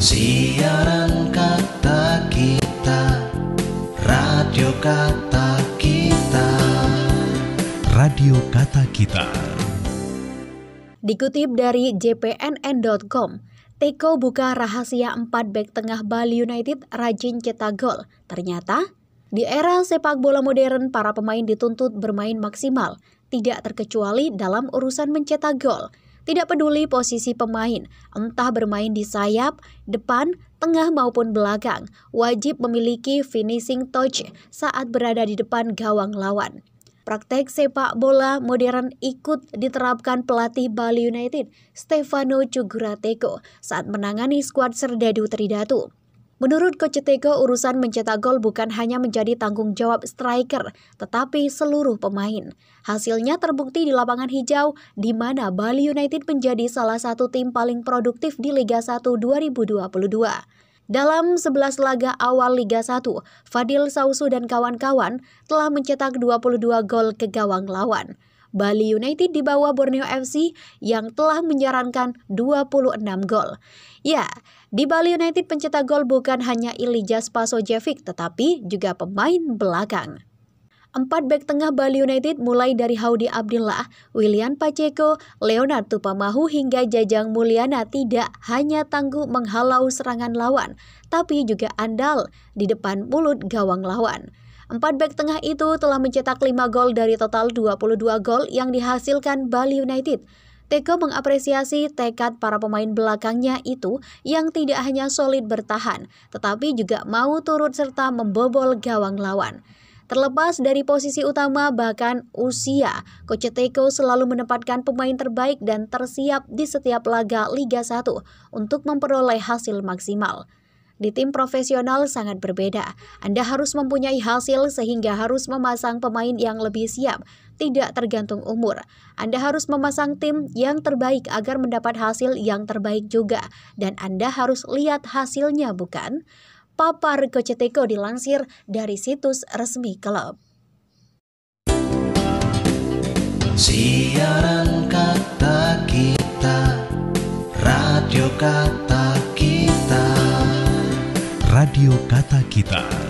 Siaran kata kita Radio kata kita Radio kata kita Dikutip dari jpnn.com, Teko buka rahasia 4 back tengah Bali United rajin cetak gol. Ternyata, di era sepak bola modern, para pemain dituntut bermain maksimal, tidak terkecuali dalam urusan mencetak gol. Tidak peduli posisi pemain, entah bermain di sayap, depan, tengah maupun belakang, wajib memiliki finishing touch saat berada di depan gawang lawan. Praktek sepak bola modern ikut diterapkan pelatih Bali United, Stefano Cugurateko, saat menangani skuad Serdadu Tridatu. Menurut Kocetego, urusan mencetak gol bukan hanya menjadi tanggung jawab striker, tetapi seluruh pemain. Hasilnya terbukti di lapangan hijau, di mana Bali United menjadi salah satu tim paling produktif di Liga 1 2022. Dalam 11 laga awal Liga 1, Fadil Sausu dan kawan-kawan telah mencetak 22 gol ke gawang lawan. Bali United di bawah Borneo FC yang telah menyarankan 26 gol. Ya, di Bali United pencetak gol bukan hanya Ilijas Pasojevic tetapi juga pemain belakang. Empat bek tengah Bali United mulai dari Haudi Abdillah, William Pacheco, Leonard Tupamahu hingga Jajang Mulyana tidak hanya tangguh menghalau serangan lawan, tapi juga andal di depan mulut gawang lawan. Empat bek tengah itu telah mencetak lima gol dari total 22 gol yang dihasilkan Bali United. Teko mengapresiasi tekad para pemain belakangnya itu yang tidak hanya solid bertahan, tetapi juga mau turut serta membobol gawang lawan. Terlepas dari posisi utama bahkan usia, Coach Teko selalu menempatkan pemain terbaik dan tersiap di setiap laga Liga 1 untuk memperoleh hasil maksimal di tim profesional sangat berbeda. Anda harus mempunyai hasil sehingga harus memasang pemain yang lebih siap, tidak tergantung umur. Anda harus memasang tim yang terbaik agar mendapat hasil yang terbaik juga. Dan Anda harus lihat hasilnya, bukan? Papar Koceteco dilansir dari situs resmi klub. Siaran Radio Kata Kita.